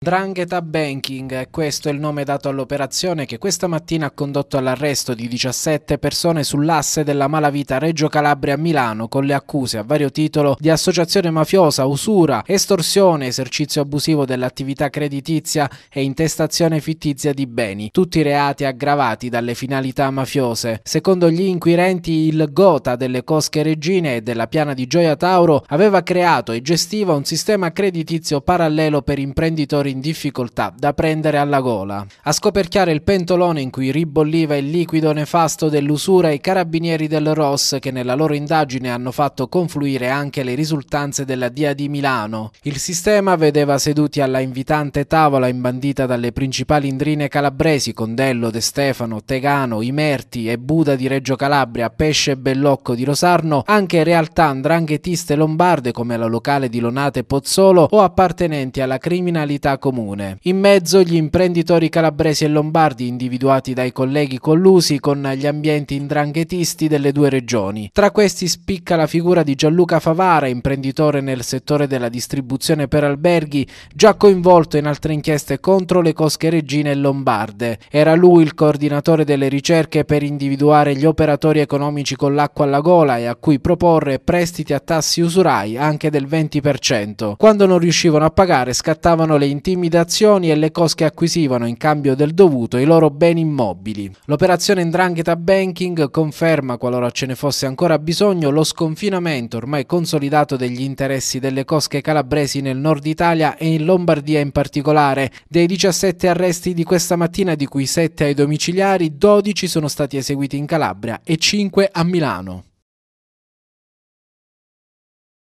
Drangheta Banking, questo è il nome dato all'operazione che questa mattina ha condotto all'arresto di 17 persone sull'asse della malavita Reggio Calabria a Milano con le accuse a vario titolo di associazione mafiosa, usura, estorsione, esercizio abusivo dell'attività creditizia e intestazione fittizia di beni, tutti reati aggravati dalle finalità mafiose. Secondo gli inquirenti il Gota delle Cosche Regine e della Piana di Gioia Tauro aveva creato e gestiva un sistema creditizio parallelo per imprenditori lavoratori in difficoltà da prendere alla gola. A scoperchiare il pentolone in cui ribolliva il liquido nefasto dell'usura i carabinieri del ROS che nella loro indagine hanno fatto confluire anche le risultanze della DIA di Milano. Il sistema vedeva seduti alla invitante tavola imbandita dalle principali indrine calabresi Condello, De Stefano, Tegano, Imerti e Buda di Reggio Calabria, Pesce e Bellocco di Rosarno, anche realtà andranghetiste lombarde come la locale di Lonate Pozzolo o appartenenti alla criminalità comune. In mezzo gli imprenditori calabresi e lombardi individuati dai colleghi collusi con gli ambienti indranghetisti delle due regioni. Tra questi spicca la figura di Gianluca Favara, imprenditore nel settore della distribuzione per alberghi, già coinvolto in altre inchieste contro le cosche regine e lombarde. Era lui il coordinatore delle ricerche per individuare gli operatori economici con l'acqua alla gola e a cui proporre prestiti a tassi usurai anche del 20%. Quando non riuscivano a pagare scattavano le intime intimidazioni e le cosche acquisivano in cambio del dovuto i loro beni immobili. L'operazione Ndrangheta Banking conferma, qualora ce ne fosse ancora bisogno, lo sconfinamento ormai consolidato degli interessi delle cosche calabresi nel nord Italia e in Lombardia in particolare. Dei 17 arresti di questa mattina, di cui 7 ai domiciliari, 12 sono stati eseguiti in Calabria e 5 a Milano.